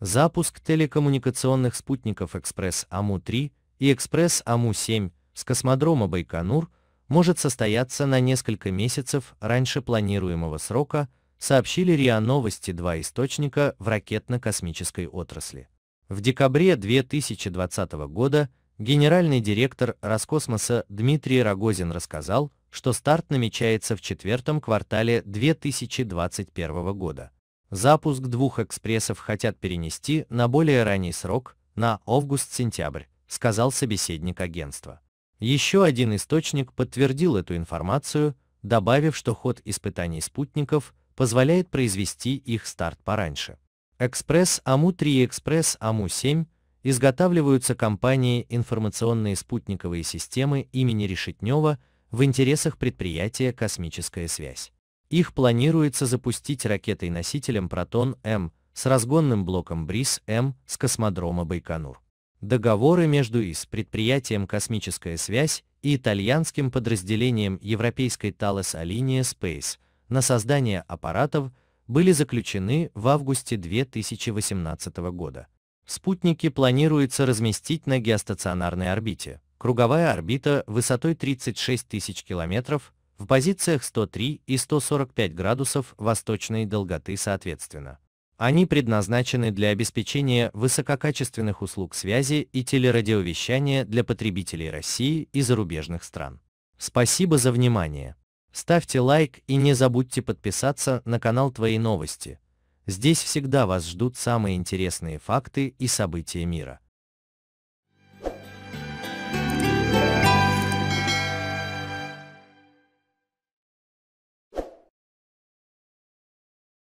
Запуск телекоммуникационных спутников «Экспресс-Аму-3» и «Экспресс-Аму-7» с космодрома Байконур может состояться на несколько месяцев раньше планируемого срока, сообщили РИА Новости два источника в ракетно-космической отрасли. В декабре 2020 года генеральный директор Роскосмоса Дмитрий Рогозин рассказал, что старт намечается в четвертом квартале 2021 года. Запуск двух экспрессов хотят перенести на более ранний срок, на август-сентябрь, сказал собеседник агентства. Еще один источник подтвердил эту информацию, добавив, что ход испытаний спутников позволяет произвести их старт пораньше. Экспресс АМУ-3 и Экспресс АМУ-7 изготавливаются компанией «Информационные спутниковые системы» имени Решетнева в интересах предприятия «Космическая связь». Их планируется запустить ракетой-носителем «Протон-М» с разгонным блоком «Бриз-М» с космодрома Байконур. Договоры между ИС, предприятием «Космическая связь» и итальянским подразделением европейской Thales Alenia Space на создание аппаратов были заключены в августе 2018 года. Спутники планируется разместить на геостационарной орбите. Круговая орбита высотой 36 тысяч километров в позициях 103 и 145 градусов восточной долготы соответственно. Они предназначены для обеспечения высококачественных услуг связи и телерадиовещания для потребителей России и зарубежных стран. Спасибо за внимание. Ставьте лайк и не забудьте подписаться на канал Твои новости. Здесь всегда вас ждут самые интересные факты и события мира.